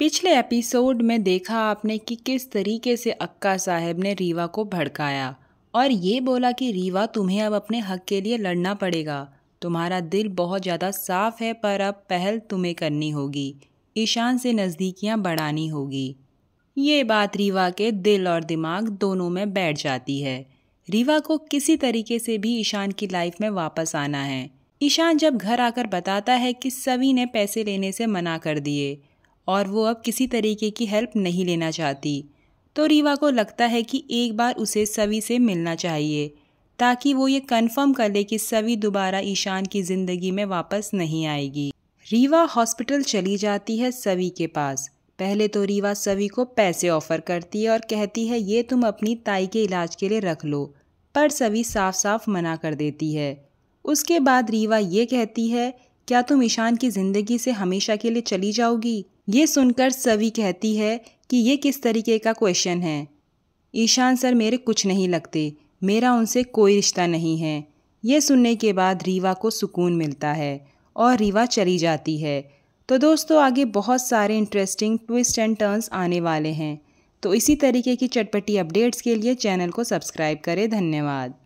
पिछले एपिसोड में देखा आपने कि किस तरीके से अक्का साहब ने रीवा को भड़काया और ये बोला कि रीवा तुम्हें अब अपने हक के लिए लड़ना पड़ेगा तुम्हारा दिल बहुत ज़्यादा साफ है पर अब पहल तुम्हें करनी होगी ईशान से नज़दीकियाँ बढ़ानी होगी ये बात रीवा के दिल और दिमाग दोनों में बैठ जाती है रीवा को किसी तरीके से भी ईशान की लाइफ में वापस आना है ईशान जब घर आकर बताता है कि सभी ने पैसे लेने से मना कर दिए और वो अब किसी तरीके की हेल्प नहीं लेना चाहती तो रीवा को लगता है कि एक बार उसे सभी से मिलना चाहिए ताकि वो ये कंफर्म कर ले कि सभी दोबारा ईशान की ज़िंदगी में वापस नहीं आएगी रीवा हॉस्पिटल चली जाती है सवी के पास पहले तो रीवा सवी को पैसे ऑफर करती है और कहती है ये तुम अपनी ताई के इलाज के लिए रख लो पर सभी साफ साफ मना कर देती है उसके बाद रीवा ये कहती है क्या तुम ईशान की ज़िंदगी से हमेशा के लिए चली जाओगी ये सुनकर सभी कहती है कि ये किस तरीके का क्वेश्चन है ईशान सर मेरे कुछ नहीं लगते मेरा उनसे कोई रिश्ता नहीं है ये सुनने के बाद रीवा को सुकून मिलता है और रीवा चली जाती है तो दोस्तों आगे बहुत सारे इंटरेस्टिंग ट्विस्ट एंड टर्न्स आने वाले हैं तो इसी तरीके की चटपटी अपडेट्स के लिए चैनल को सब्सक्राइब करें धन्यवाद